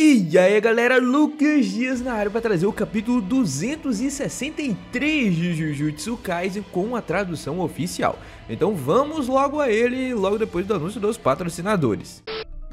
E aí galera, Lucas Dias na área para trazer o capítulo 263 de Jujutsu Kaisen com a tradução oficial. Então vamos logo a ele logo depois do anúncio dos patrocinadores.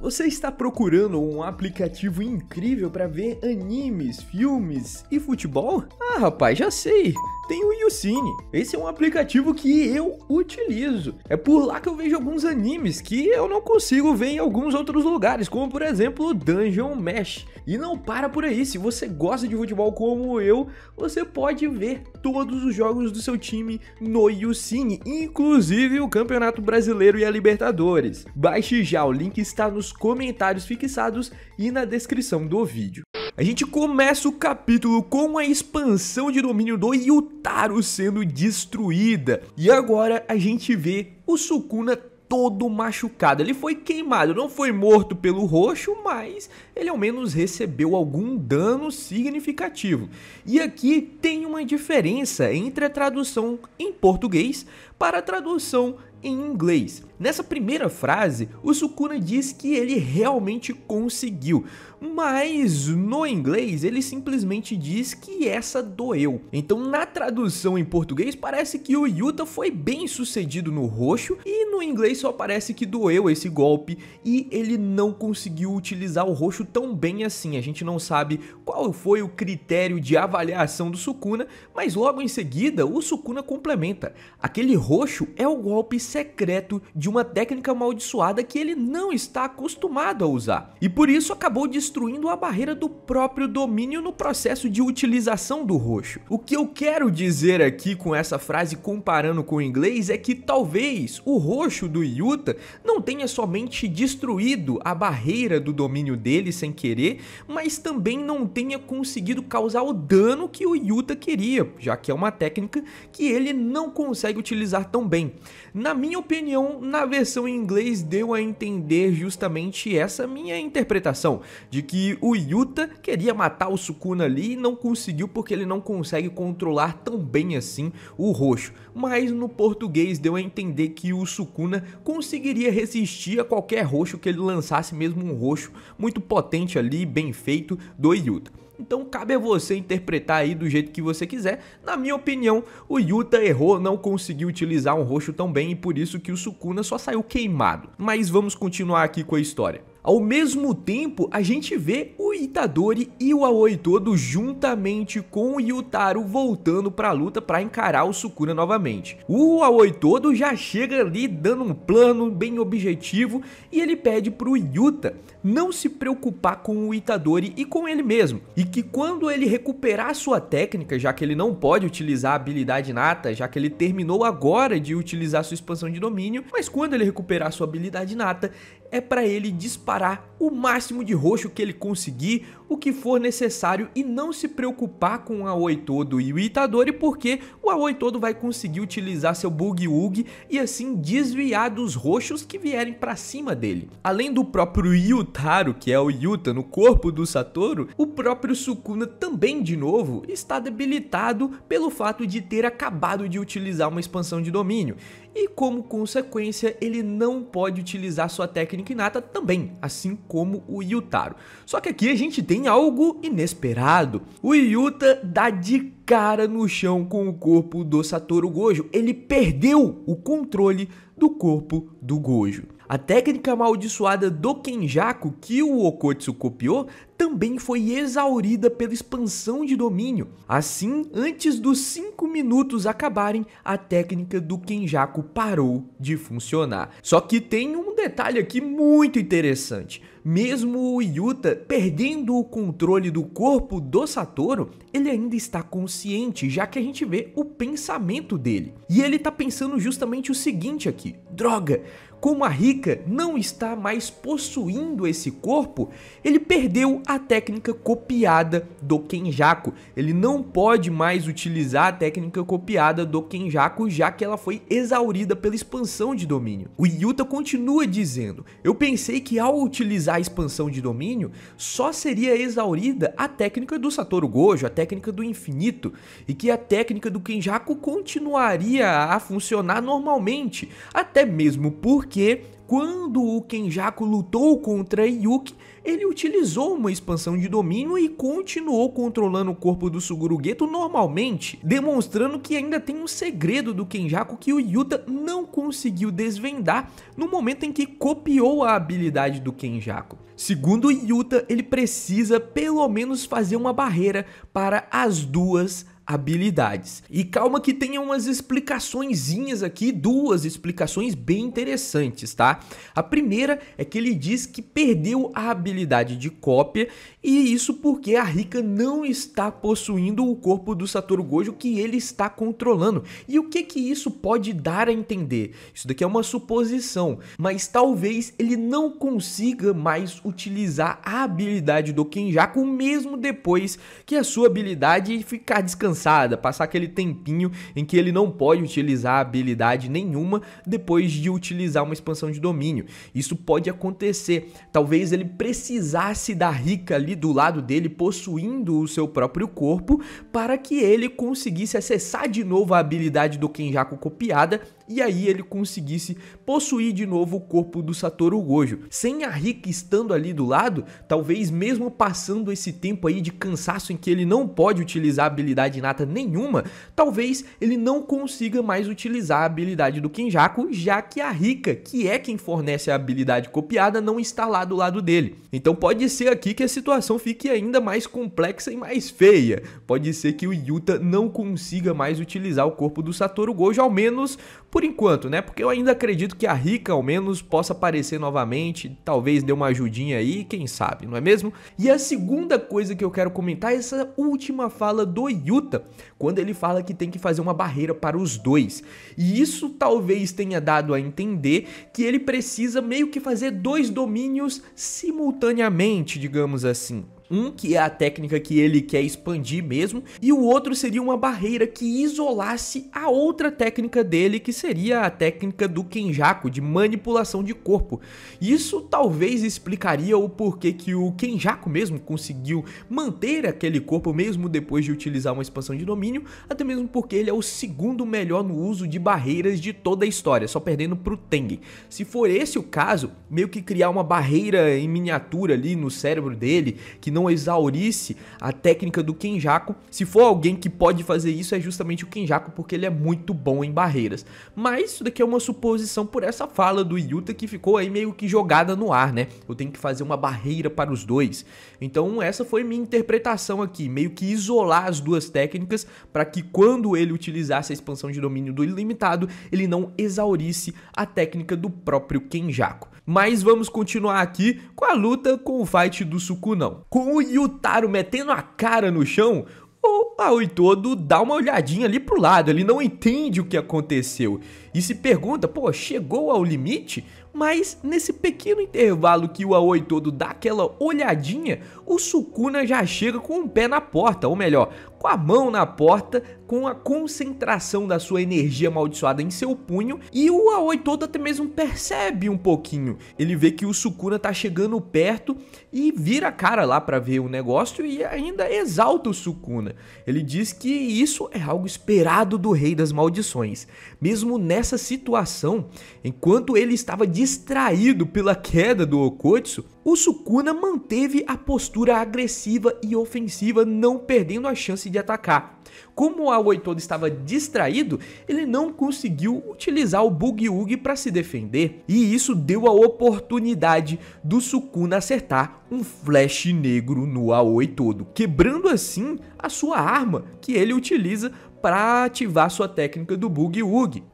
Você está procurando um aplicativo incrível para ver animes, filmes e futebol? Ah, rapaz, já sei. Tem o YouCine. Esse é um aplicativo que eu utilizo. É por lá que eu vejo alguns animes que eu não consigo ver em alguns outros lugares, como por exemplo Dungeon Mesh. E não para por aí, se você gosta de futebol como eu, você pode ver todos os jogos do seu time no YouCine, inclusive o Campeonato Brasileiro e a Libertadores. Baixe já, o link está nos comentários fixados e na descrição do vídeo. A gente começa o capítulo com a expansão de domínio do Yutaro sendo destruída. E agora a gente vê o Sukuna todo machucado. Ele foi queimado, não foi morto pelo roxo, mas ele ao menos recebeu algum dano significativo. E aqui tem uma diferença entre a tradução em português para a tradução em inglês. Nessa primeira frase, o Sukuna diz que ele realmente conseguiu, mas no inglês ele simplesmente diz que essa doeu. Então, na tradução em português, parece que o Yuta foi bem sucedido no roxo e no inglês só parece que doeu esse golpe e ele não conseguiu utilizar o roxo tão bem assim. A gente não sabe qual foi o critério de avaliação do Sukuna, mas logo em seguida o Sukuna complementa: aquele roxo é o golpe secreto de de uma técnica amaldiçoada que ele não está acostumado a usar, e por isso acabou destruindo a barreira do próprio domínio no processo de utilização do roxo. O que eu quero dizer aqui com essa frase comparando com o inglês é que talvez o roxo do Yuta não tenha somente destruído a barreira do domínio dele sem querer, mas também não tenha conseguido causar o dano que o Yuta queria, já que é uma técnica que ele não consegue utilizar tão bem. Na minha opinião, na versão em inglês deu a entender justamente essa minha interpretação, de que o Yuta queria matar o Sukuna ali e não conseguiu porque ele não consegue controlar tão bem assim o roxo. Mas no português deu a entender que o Sukuna conseguiria resistir a qualquer roxo que ele lançasse, mesmo um roxo muito potente ali, bem feito do Yuta. Então cabe a você interpretar aí do jeito que você quiser. Na minha opinião, o Yuta errou, não conseguiu utilizar um roxo tão bem e por isso que o Sukuna só saiu queimado. Mas vamos continuar aqui com a história. Ao mesmo tempo, a gente vê o Itadori e o Aoi todo juntamente com o Yutaro voltando para a luta para encarar o Sukuna novamente. O Aoi todo já chega ali dando um plano bem objetivo e ele pede para o Yuta não se preocupar com o Itadori e com ele mesmo, e que quando ele recuperar sua técnica, já que ele não pode utilizar a habilidade nata, já que ele terminou agora de utilizar sua expansão de domínio, mas quando ele recuperar sua habilidade nata, é para ele disparar preparar o máximo de roxo que ele conseguir, o que for necessário e não se preocupar com o Aoi todo e o Itadori, porque o Aoi todo vai conseguir utilizar seu Bug Wug e assim desviar dos roxos que vierem para cima dele. Além do próprio Yutaro, que é o Yuta no corpo do Satoru, o próprio Sukuna também de novo está debilitado pelo fato de ter acabado de utilizar uma expansão de domínio e como consequência ele não pode utilizar sua técnica inata também, assim como o Yutaro. Só que aqui a gente tem algo inesperado. O Yuta dá de cara no chão com o corpo do Satoru Gojo. Ele perdeu o controle do corpo do Gojo. A técnica amaldiçoada do Kenjaku, que o Okotsu copiou, também foi exaurida pela expansão de domínio. Assim, antes dos 5 minutos acabarem, a técnica do Kenjaku parou de funcionar. Só que tem um detalhe aqui muito interessante. Mesmo o Yuta perdendo o controle do corpo do Satoru, ele ainda está consciente, já que a gente vê o pensamento dele. E ele está pensando justamente o seguinte aqui: droga, como a Rika não está mais possuindo esse corpo, ele perdeu a técnica copiada do Kenjaku. Ele não pode mais utilizar a técnica copiada do Kenjaku, já que ela foi exaurida pela expansão de domínio. O Yuta continua dizendo, eu pensei que ao utilizar a expansão de domínio, só seria exaurida a técnica do Satoru Gojo, a técnica do infinito, e que a técnica do Kenjaku continuaria a funcionar normalmente, até mesmo porque porque quando o Kenjaku lutou contra Yuki, ele utilizou uma expansão de domínio e continuou controlando o corpo do Sugurugeto normalmente, demonstrando que ainda tem um segredo do Kenjaku que o Yuta não conseguiu desvendar no momento em que copiou a habilidade do Kenjaku. Segundo Yuta, ele precisa pelo menos fazer uma barreira para as duas habilidades. E calma que tem umas explicaçõezinhas aqui, duas explicações bem interessantes, tá? A primeira é que ele diz que perdeu a habilidade de cópia e isso porque a Rika não está possuindo o corpo do Satoru Gojo que ele está controlando. E o que que isso pode dar a entender? Isso daqui é uma suposição, mas talvez ele não consiga mais utilizar a habilidade do Kenjaku mesmo depois que a sua habilidade ficar descansada descansada, passar aquele tempinho em que ele não pode utilizar habilidade nenhuma depois de utilizar uma expansão de domínio. Isso pode acontecer. Talvez ele precisasse da Rica ali do lado dele, possuindo o seu próprio corpo, para que ele conseguisse acessar de novo a habilidade do Kenjaku copiada e aí ele conseguisse possuir de novo o corpo do Satoru Gojo. Sem a Rika estando ali do lado, talvez mesmo passando esse tempo aí de cansaço em que ele não pode utilizar habilidade inata nenhuma, talvez ele não consiga mais utilizar a habilidade do Kenjaku, já que a Rika, que é quem fornece a habilidade copiada, não está lá do lado dele. Então pode ser aqui que a situação fique ainda mais complexa e mais feia. Pode ser que o Yuta não consiga mais utilizar o corpo do Satoru Gojo, ao menos por enquanto, né? Porque eu ainda acredito que a Rica ao menos possa aparecer novamente, talvez dê uma ajudinha aí, quem sabe, não é mesmo? E a segunda coisa que eu quero comentar é essa última fala do Yuta, quando ele fala que tem que fazer uma barreira para os dois. E isso talvez tenha dado a entender que ele precisa meio que fazer dois domínios simultaneamente, digamos assim. Um que é a técnica que ele quer expandir mesmo, e o outro seria uma barreira que isolasse a outra técnica dele, que seria a técnica do Kenjaku, de manipulação de corpo. Isso talvez explicaria o porquê que o Kenjaku mesmo conseguiu manter aquele corpo mesmo depois de utilizar uma expansão de domínio, até mesmo porque ele é o segundo melhor no uso de barreiras de toda a história, só perdendo pro Tengen. Se for esse o caso, meio que criar uma barreira em miniatura ali no cérebro dele, que não exaurisse a técnica do Kenjaku. Se for alguém que pode fazer isso, é justamente o Kenjaku, porque ele é muito bom em barreiras. Mas isso daqui é uma suposição por essa fala do Yuta que ficou aí meio que jogada no ar, né? Eu tenho que fazer uma barreira para os dois. Então essa foi minha interpretação aqui, meio que isolar as duas técnicas para que quando ele utilizasse a expansão de domínio do ilimitado, ele não exaurisse a técnica do próprio Kenjaku. Mas vamos continuar aqui com a luta com o fight do Sukunão. Com com o Yutaro metendo a cara no chão, o Aoi todo dá uma olhadinha ali pro lado, ele não entende o que aconteceu e se pergunta, pô, chegou ao limite? Mas nesse pequeno intervalo que o Aoi todo dá aquela olhadinha, o Sukuna já chega com o um pé na porta, ou melhor, com a mão na porta, com a concentração da sua energia amaldiçoada em seu punho, e o Aoi todo até mesmo percebe um pouquinho. Ele vê que o Sukuna tá chegando perto e vira a cara lá para ver o negócio e ainda exalta o Sukuna. Ele diz que isso é algo esperado do Rei das Maldições. Mesmo nessa situação, enquanto ele estava de distraído pela queda do Okotsu, o Sukuna manteve a postura agressiva e ofensiva, não perdendo a chance de atacar. Como o Aoi Todo estava distraído, ele não conseguiu utilizar o Bugyugi para se defender, e isso deu a oportunidade do Sukuna acertar um flash negro no Aoi Todo, quebrando assim a sua arma que ele utiliza para ativar sua técnica do Boogie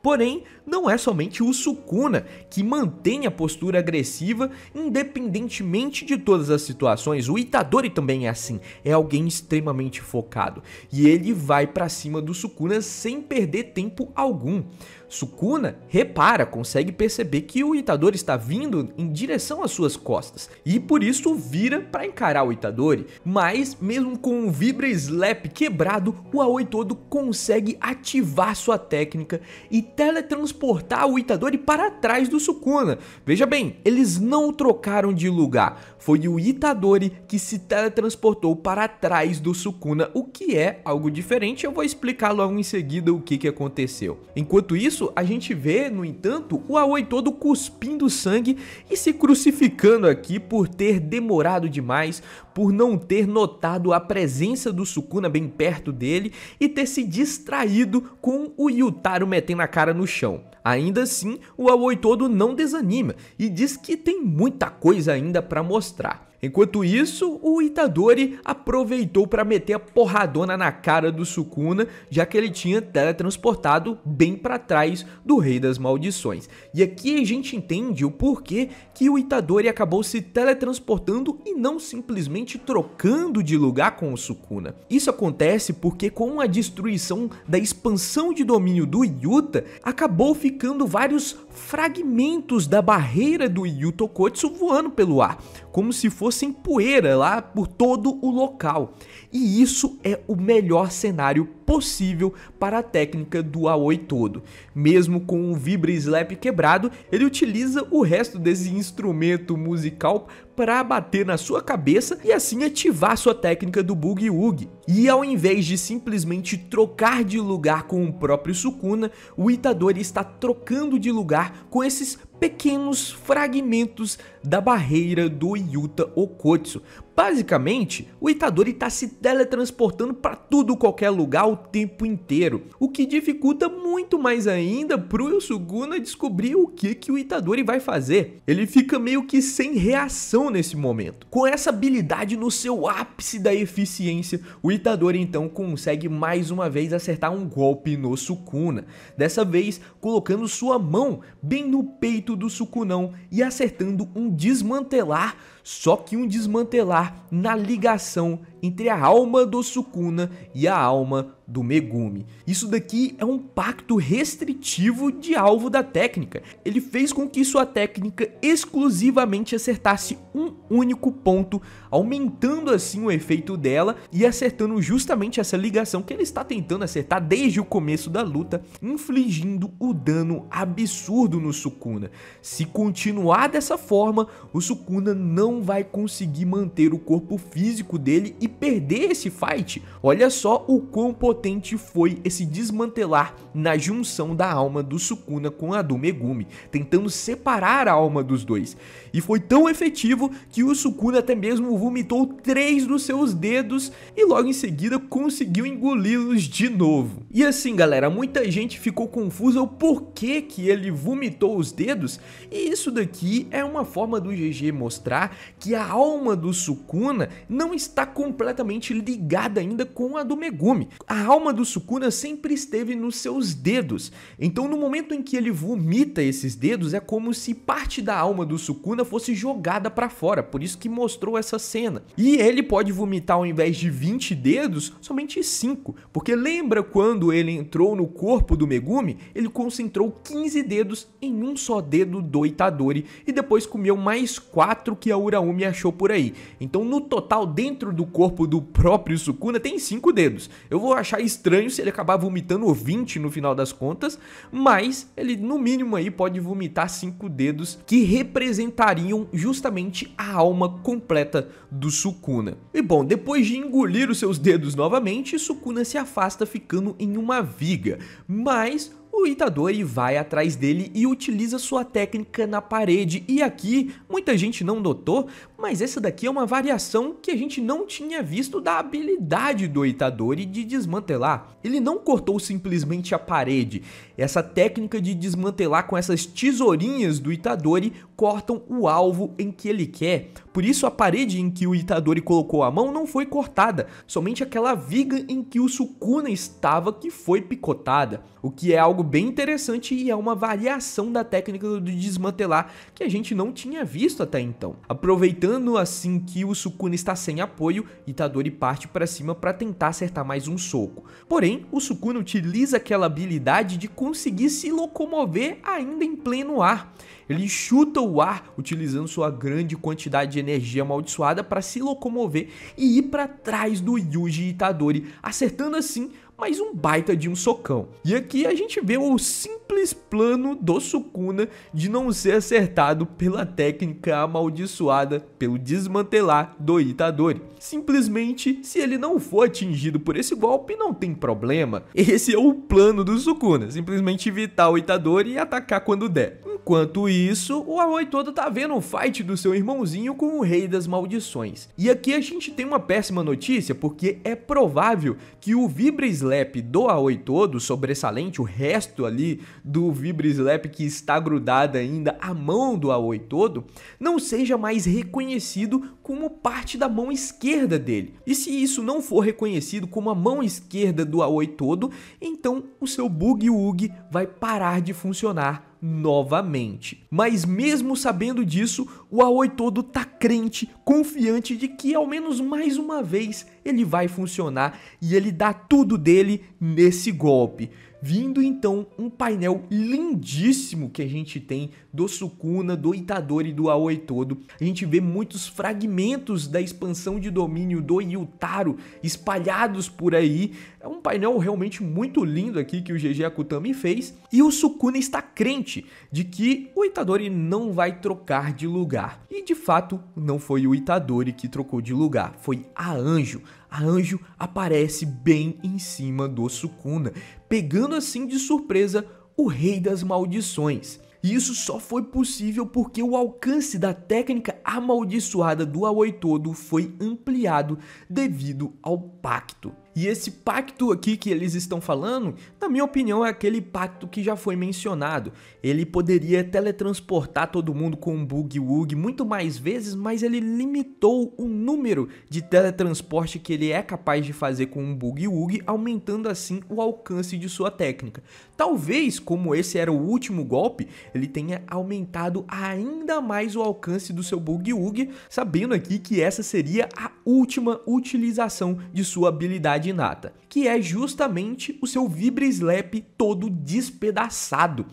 Porém, não é somente o Sukuna que mantém a postura agressiva independentemente de todas as situações. O Itadori também é assim, é alguém extremamente focado e ele vai para cima do Sukuna sem perder tempo algum. Sukuna repara, consegue perceber que o Itadori está vindo em direção às suas costas e por isso vira para encarar o Itadori, mas mesmo com o Vibra Slap quebrado, o Aoi todo consegue ativar sua técnica e teletransportar o Itadori para trás do Sukuna. Veja bem, eles não trocaram de lugar, foi o Itadori que se teletransportou para trás do Sukuna, o que é algo diferente, eu vou explicar logo em seguida o que, que aconteceu. Enquanto isso, disso, a gente vê, no entanto, o Aoi todo cuspindo sangue e se crucificando aqui por ter demorado demais, por não ter notado a presença do Sukuna bem perto dele e ter se distraído com o Yutaro metendo a cara no chão. Ainda assim, o Aoi todo não desanima e diz que tem muita coisa ainda para mostrar. Enquanto isso, o Itadori aproveitou para meter a porradona na cara do Sukuna, já que ele tinha teletransportado bem para trás do Rei das Maldições. E aqui a gente entende o porquê que o Itadori acabou se teletransportando e não simplesmente trocando de lugar com o Sukuna. Isso acontece porque com a destruição da expansão de domínio do Yuta, acabou ficando vários fragmentos da barreira do Yuto Kotsu voando pelo ar, como se fossem poeira lá por todo o local. E isso é o melhor cenário possível para a técnica do Aoi todo. Mesmo com o Vibra slap quebrado, ele utiliza o resto desse instrumento musical para bater na sua cabeça e assim ativar sua técnica do Boogie Woogie. E ao invés de simplesmente trocar de lugar com o próprio Sukuna, o Itadori está trocando de lugar com esses pequenos fragmentos da barreira do Yuta Okotsu Basicamente, o Itadori está se teletransportando para tudo qualquer lugar o tempo inteiro, o que dificulta muito mais ainda para o Yosuguna descobrir o que, que o Itadori vai fazer. Ele fica meio que sem reação nesse momento. Com essa habilidade no seu ápice da eficiência, o Itadori então consegue mais uma vez acertar um golpe no Sukuna, dessa vez colocando sua mão bem no peito do Sukunão e acertando um desmantelar, só que um desmantelar na ligação entre a alma do Sukuna e a alma do Megumi. Isso daqui é um pacto restritivo de alvo da técnica. Ele fez com que sua técnica exclusivamente acertasse um único ponto, aumentando assim o efeito dela e acertando justamente essa ligação que ele está tentando acertar desde o começo da luta, infligindo o dano absurdo no Sukuna. Se continuar dessa forma, o Sukuna não vai conseguir manter o corpo físico dele e perder esse fight. Olha só o quão potente potente foi esse desmantelar na junção da alma do Sukuna com a do Megumi, tentando separar a alma dos dois. E foi tão efetivo que o Sukuna até mesmo vomitou três dos seus dedos e logo em seguida conseguiu engoli-los de novo. E assim galera, muita gente ficou confusa o porquê que ele vomitou os dedos e isso daqui é uma forma do GG mostrar que a alma do Sukuna não está completamente ligada ainda com a do Megumi. A alma do Sukuna sempre esteve nos seus dedos, então no momento em que ele vomita esses dedos é como se parte da alma do Sukuna fosse jogada para fora, por isso que mostrou essa cena. E ele pode vomitar ao invés de 20 dedos, somente 5, porque lembra quando ele entrou no corpo do Megumi, ele concentrou 15 dedos em um só dedo do Itadori e depois comeu mais 4 que a Uraumi achou por aí. Então no total dentro do corpo do próprio Sukuna tem 5 dedos. Eu vou achar estranho se ele acabar vomitando 20 no final das contas, mas ele no mínimo aí pode vomitar cinco dedos que representariam justamente a alma completa do Sukuna. E bom, depois de engolir os seus dedos novamente, Sukuna se afasta ficando em uma viga, mas o Itadori vai atrás dele e utiliza sua técnica na parede. E aqui, muita gente não notou, mas essa daqui é uma variação que a gente não tinha visto da habilidade do Itadori de desmantelar. Ele não cortou simplesmente a parede, essa técnica de desmantelar com essas tesourinhas do Itadori cortam o alvo em que ele quer. Por isso a parede em que o Itadori colocou a mão não foi cortada, somente aquela viga em que o Sukuna estava que foi picotada, o que é algo bem interessante e é uma variação da técnica do desmantelar que a gente não tinha visto até então. Aproveitando Dano assim que o Sukuna está sem apoio, Itadori parte para cima para tentar acertar mais um soco. Porém, o Sukuna utiliza aquela habilidade de conseguir se locomover ainda em pleno ar. Ele chuta o ar utilizando sua grande quantidade de energia amaldiçoada para se locomover e ir para trás do Yuji Itadori, acertando assim mas um baita de um socão. E aqui a gente vê o simples plano do Sukuna de não ser acertado pela técnica amaldiçoada pelo desmantelar do Itadori. Simplesmente, se ele não for atingido por esse golpe, não tem problema. Esse é o plano do Sukuna, simplesmente evitar o Itadori e atacar quando der Enquanto isso, o Aoi todo tá vendo o fight do seu irmãozinho com o Rei das Maldições. E aqui a gente tem uma péssima notícia, porque é provável que o Vibra Slap do Aoi todo, sobressalente, o resto ali do Vibra Slap que está grudado ainda a mão do Aoi todo, não seja mais reconhecido como parte da mão esquerda dele. E se isso não for reconhecido como a mão esquerda do Aoi todo, então o seu Bug Ug vai parar de funcionar novamente. Mas mesmo sabendo disso, o Aoi todo tá crente, confiante de que ao menos mais uma vez ele vai funcionar e ele dá tudo dele nesse golpe. Vindo então um painel lindíssimo que a gente tem do Sukuna, do Itadori e do Aoi todo. A gente vê muitos fragmentos da expansão de domínio do Yutaro espalhados por aí. É um painel realmente muito lindo aqui que o GG Akutami fez. E o Sukuna está crente de que o Itadori não vai trocar de lugar. E de fato, não foi o Itadori que trocou de lugar, foi a Anjo a Anjo aparece bem em cima do Sukuna, pegando assim de surpresa o Rei das Maldições. E isso só foi possível porque o alcance da técnica amaldiçoada do Aoi todo foi ampliado devido ao pacto. E esse pacto aqui que eles estão falando, na minha opinião, é aquele pacto que já foi mencionado. Ele poderia teletransportar todo mundo com um bug-wug muito mais vezes, mas ele limitou o número de teletransporte que ele é capaz de fazer com um bug-wug, aumentando assim o alcance de sua técnica. Talvez, como esse era o último golpe, ele tenha aumentado ainda mais o alcance do seu bug-wug, sabendo aqui que essa seria a última utilização de sua habilidade habilidade inata, que é justamente o seu Slap todo despedaçado.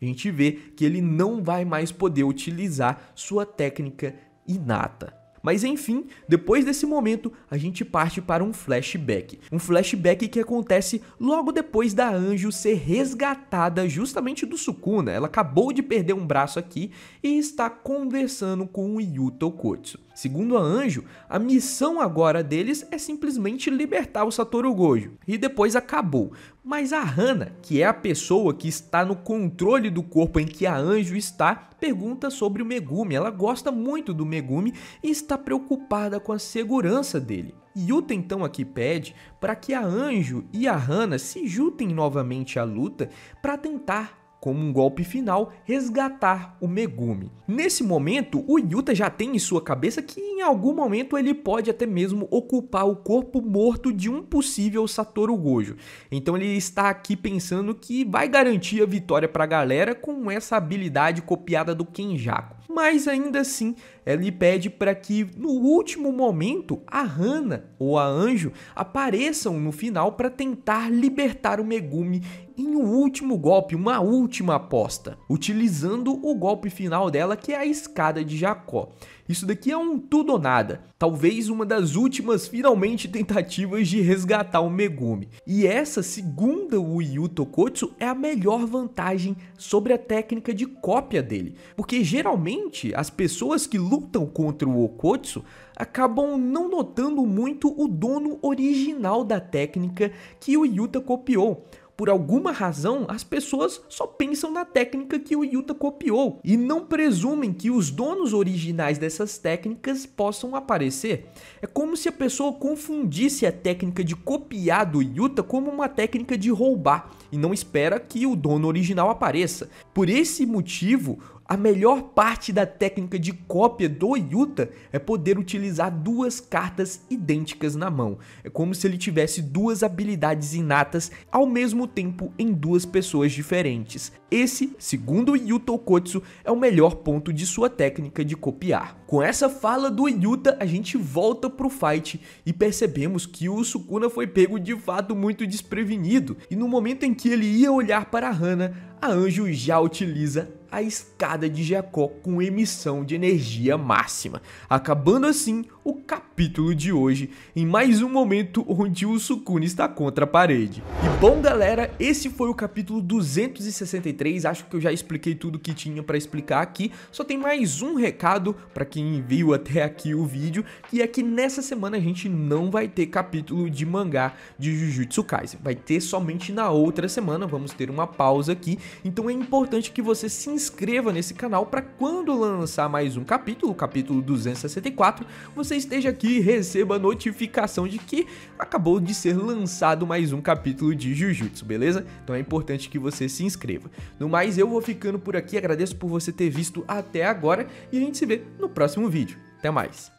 A gente vê que ele não vai mais poder utilizar sua técnica inata. Mas enfim, depois desse momento, a gente parte para um flashback. Um flashback que acontece logo depois da Anjo ser resgatada justamente do Sukuna. Ela acabou de perder um braço aqui e está conversando com o Yu Kotsu. Segundo a Anjo, a missão agora deles é simplesmente libertar o Satoru Gojo. E depois acabou. Mas a Hannah, que é a pessoa que está no controle do corpo em que a anjo está, pergunta sobre o Megumi. Ela gosta muito do Megumi e está preocupada com a segurança dele. Yuta então aqui pede para que a Anjo e a Hana se juntem novamente à luta para tentar como um golpe final, resgatar o Megumi. Nesse momento, o Yuta já tem em sua cabeça que em algum momento ele pode até mesmo ocupar o corpo morto de um possível Satoru Gojo. Então ele está aqui pensando que vai garantir a vitória para a galera com essa habilidade copiada do Kenjaku. Mas ainda assim, ele pede para que no último momento a Hana ou a Anjo apareçam no final para tentar libertar o Megumi em um último golpe, uma última aposta, utilizando o golpe final dela que é a escada de Jacó. Isso daqui é um tudo ou nada, talvez uma das últimas finalmente tentativas de resgatar o Megumi. E essa, segundo o Yu Tokotsu, é a melhor vantagem sobre a técnica de cópia dele, porque geralmente as pessoas que lutam contra o Okotsu acabam não notando muito o dono original da técnica que o Yuta copiou por alguma razão, as pessoas só pensam na técnica que o Yuta copiou e não presumem que os donos originais dessas técnicas possam aparecer. É como se a pessoa confundisse a técnica de copiar do Yuta como uma técnica de roubar e não espera que o dono original apareça. Por esse motivo, a melhor parte da técnica de cópia do Yuta é poder utilizar duas cartas idênticas na mão. É como se ele tivesse duas habilidades inatas ao mesmo tempo em duas pessoas diferentes. Esse, segundo Yuta Okotsu, é o melhor ponto de sua técnica de copiar. Com essa fala do Yuta, a gente volta pro fight e percebemos que o Sukuna foi pego de fato muito desprevenido. E no momento em que ele ia olhar para Hana, a Anjo já utiliza a escada de Jacó com emissão de energia máxima, acabando assim o capítulo de hoje em mais um momento onde o Sukune está contra a parede. E bom galera, esse foi o capítulo 263, acho que eu já expliquei tudo que tinha para explicar aqui, só tem mais um recado para quem viu até aqui o vídeo, que é que nessa semana a gente não vai ter capítulo de mangá de Jujutsu Kaisen, vai ter somente na outra semana, vamos ter uma pausa aqui, então é importante que você se inscreva nesse canal para quando lançar mais um capítulo, o capítulo 264, você esteja aqui, e receba notificação de que acabou de ser lançado mais um capítulo de Jujutsu, beleza? Então é importante que você se inscreva. No mais, eu vou ficando por aqui, agradeço por você ter visto até agora e a gente se vê no próximo vídeo. Até mais!